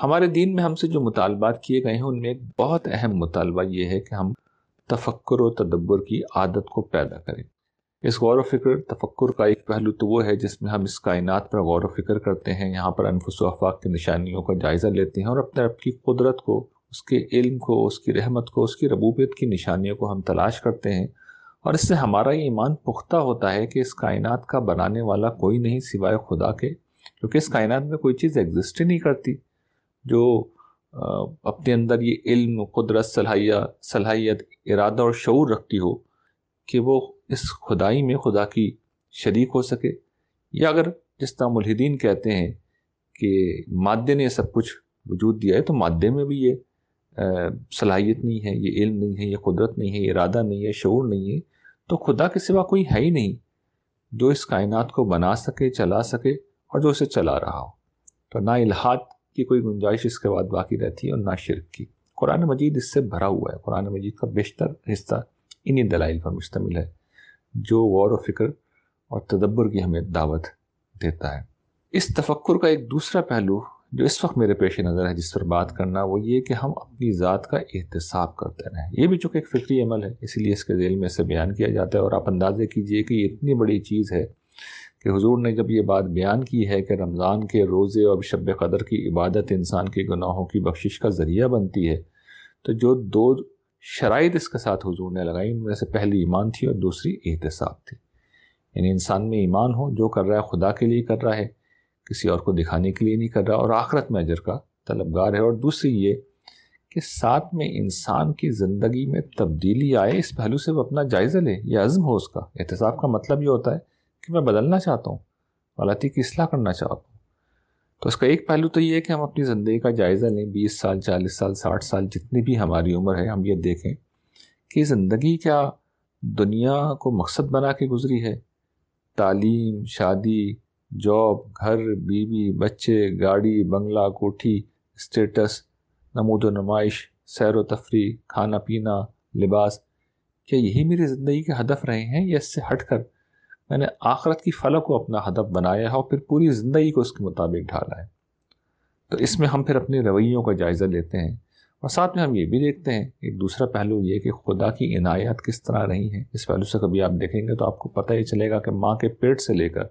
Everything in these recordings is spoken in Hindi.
हमारे दीन में हमसे जो मुतालबात किए गए हैं उनमें एक बहुत अहम मुतालबा ये है कि हम तफक्र व तदब्बर की आदत को पैदा करें इस गौर फिक्र तफक्र का एक पहलू तो वो है जिसमें हम इस कायनात पर गौर फिक्र करते हैं यहाँ पर अनफुस अफाक की निशानियों का जायज़ा लेते हैं और अपने रब की कुदरत को उसके इल्म को उसकी रहमत को उसकी रबूबियत की निशानियों को हम तलाश करते हैं और इससे हमारा ये ईमान पुख्ता होता है कि इस कायनात का बनाने वाला कोई नहीं सिवाय खुदा के क्योंकि इस कायनात में कोई चीज़ एग्जिस्ट ही नहीं करती जो अपने अंदर ये इल्म कुदरत सलाहिया सलाहियत इरादा और शूर रखती हो कि वो इस खुदाई में खुदा की शरीक हो सके या अगर जिस तरह मुलहदीन कहते हैं कि मादे ने सब कुछ वजूद दिया है तो मादे में भी ये सलाहियत नहीं है ये इल्म नहीं है ये कुदरत नहीं है इरादा नहीं है शूर नहीं है तो खुदा के सिवा कोई है ही नहीं जो इस कायनात को बना सके चला सके और जो इसे चला रहा हो तो ना इलाहाद की कोई गुंजाइश इसके बाद बाकी रहती है और ना शिरक की कुरान मजीद इससे भरा हुआ है कुरान मजीद का बेशतर हिस्सा इन्हीं दलाइल पर मुश्तमिल है जो गौर व फिक्र और तदब्बर की हमें दावत देता है इस तफक्र का एक दूसरा पहलू जो इस वक्त मेरे पेश नज़र है जिस पर बात करना वो ये कि हम अपनी ज़ात का एहतसाब करते रहें ये भी चूँकि एक फ़िक्री अमल है इसीलिए इसके जेल में इसे बयान किया जाता है और आप अंदाज़े कीजिए कि ये इतनी बड़ी चीज़ है कि हुजूर ने जब ये बात बयान की है कि रमज़ान के रोज़े और शब कदर की इबादत इंसान के गुनाहों की बख्शिश का ज़रिया बनती है तो जो दो शराइ इसके साथ हुजूर ने लगाई उनमें से पहली ईमान थी और दूसरी एहतसाब थी यानी इंसान में ईमान हो जो कर रहा है खुदा के लिए कर रहा है किसी और को दिखाने के लिए नहीं कर रहा और आखरत में अजर का तलबगार है और दूसरी ये कि साथ में इंसान की ज़िंदगी में तब्दीली आए इस पहलू से वो अपना जायज़ा ले यह अज़म हो उसका एहतसाब का मतलब ये होता है कि मैं बदलना चाहता हूँ गलती की असलाह करना चाहता हूँ तो इसका एक पहलू तो ये है कि हम अपनी ज़िंदगी का जायज़ा लें बीस साल चालीस साल साठ साल जितनी भी हमारी उम्र है हम ये देखें कि ज़िंदगी क्या दुनिया को मकसद बना के गुजरी है तालीम शादी जॉब घर बीवी बच्चे गाड़ी बंगला कोठी स्टेटस नमूद नुमाइश सैर व तफरी खाना पीना लिबास क्या यही मेरी ज़िंदगी के हदफ रहे हैं या इससे हट कर मैंने आखरत की फलों को अपना हदफ बनाया है और फिर पूरी ज़िंदगी को उसके मुताबिक ढाला है तो इसमें हम फिर अपने रवैयों का जायज़ा लेते हैं और साथ में हम ये भी देखते हैं एक दूसरा पहलू ये कि खुदा की इनायत किस तरह रही है इस पहलू से कभी आप देखेंगे तो आपको पता ही चलेगा कि माँ के पेट से लेकर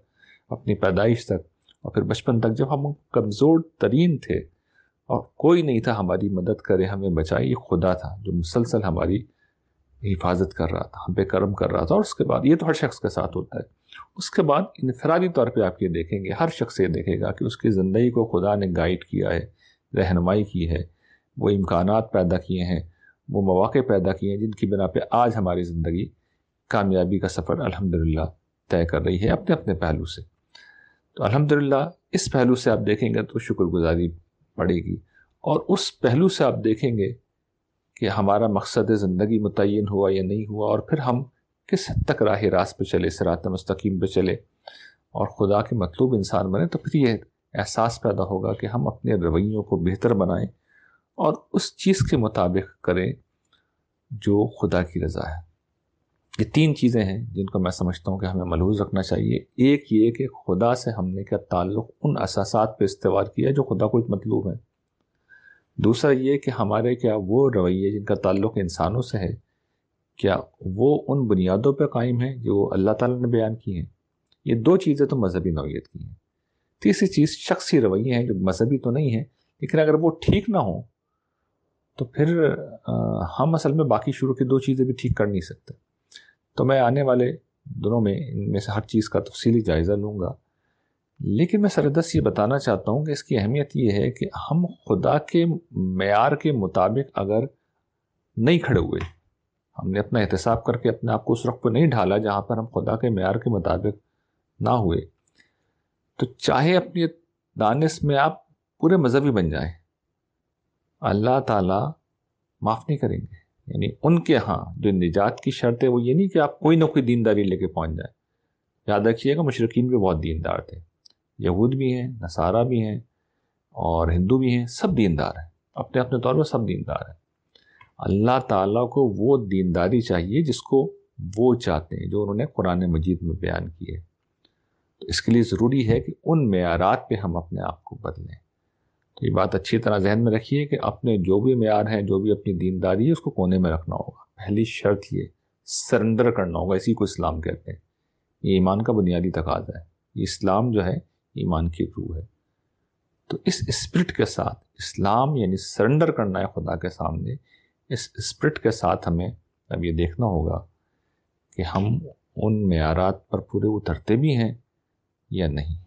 अपनी पैदाइश तक और फिर बचपन तक जब हम कमज़ोर तरीन थे और कोई नहीं था हमारी मदद करे हमें बचाए ये खुदा था जो मुसलसल हमारी हिफाजत कर रहा था हम पे कर्म कर रहा था और उसके बाद ये तो हर शख्स के साथ होता है उसके बाद इनफरादी तौर पे आप ये देखेंगे हर शख्स ये देखेगा कि उसकी ज़िंदगी को खुदा ने गाइड किया है रहनमाई की है वो इम्कान पैदा किए हैं वो मौाक़े पैदा किए हैं जिनकी बिना पे आज हमारी ज़िंदगी कामयाबी का सफ़र अल्हम्दुलिल्लाह तय कर रही है अपने अपने पहलू से तो अल्हम्दुलिल्लाह इस पहलू से आप देखेंगे तो शुक्रगुजारी बढ़ेगी और उस पहलू से आप देखेंगे कि हमारा मकसद ज़िंदगी मुतन हुआ या नहीं हुआ और फिर हम किस हद तक राह रास पर चले सरात मस्तकीम पर चले और ख़ुदा के मतलूब इंसान बने तो फिर ये एहसास पैदा होगा कि हम अपने रवैयों को बेहतर बनाएं और उस चीज़ के मुताबिक करें जो खुदा की रज़ा है ये तीन चीज़ें हैं जिनको मैं समझता हूँ कि हमें मलूज़ रखना चाहिए एक ये कि खुदा से हमने क्या ताल्लुक़ उन असासात पर इस्तेवाल किया जो खुदा को मतलूब हैं दूसरा ये कि हमारे क्या वो रवैये जिनका ताल्लुक इंसानों से है क्या वो उन बुनियादों पर कायम है जो अल्लाह ताला ने बयान की हैं ये दो चीज़ें तो मजहबी नौीयत की हैं तीसरी चीज़ शख्सी रवैये हैं जो मजहबी तो नहीं है लेकिन अगर वो ठीक ना हो तो फिर हम असल में बाकी शुरू की दो चीज़ें भी ठीक कर नहीं सकते तो मैं आने वाले दिनों में इनमें से हर चीज़ का तफसीली जायज़ा लूँगा लेकिन मैं सरदस्त ये बताना चाहता हूँ कि इसकी अहमियत ये है कि हम खुदा के मैार के मुताबिक अगर नहीं खड़े हुए हमने अपना एहतसाब करके अपने आप को उस रख पर नहीं ढाला जहाँ पर हम खुदा के मैार के मुताबिक ना हुए तो चाहे अपनी दानिस में आप पूरे मजहबी बन जाए अल्लाह ताला माफ़ नहीं करेंगे यानी उनके यहाँ जो निजात की शर्त है वो ये नहीं कि आप कोई ना कोई दीनदारी लेके पहुँच जाए याद रखिएगा मुशरकिन भी बहुत दीनदार थे यहूद भी हैं नसारा भी हैं और हिंदू भी हैं सब दीनदार हैं अपने अपने तौर पर सब दीनदार हैं अल्लाह ताला को वो दीनदारी चाहिए जिसको वो चाहते हैं जो उन्होंने कुरान मजीद में बयान किए तो इसके लिए ज़रूरी है कि उन मैारात पे हम अपने आप को बदलें तो ये बात अच्छी तरह जहन में रखिए कि अपने जो भी मैार हैं जो भी अपनी दीनदारी है उसको कोने में रखना होगा पहली शर्त ये सरेंडर करना होगा इसी को इस्लाम कहते हैं ये ईमान का बुनियादी तकाजा है इस्लाम जो है ईमान की रूह है तो इस स्प्रिट के साथ इस्लाम यानी सरेंडर करना है खुदा के सामने इस स्प्रिट के साथ हमें अब ये देखना होगा कि हम उन मैारात पर पूरे उतरते भी हैं या नहीं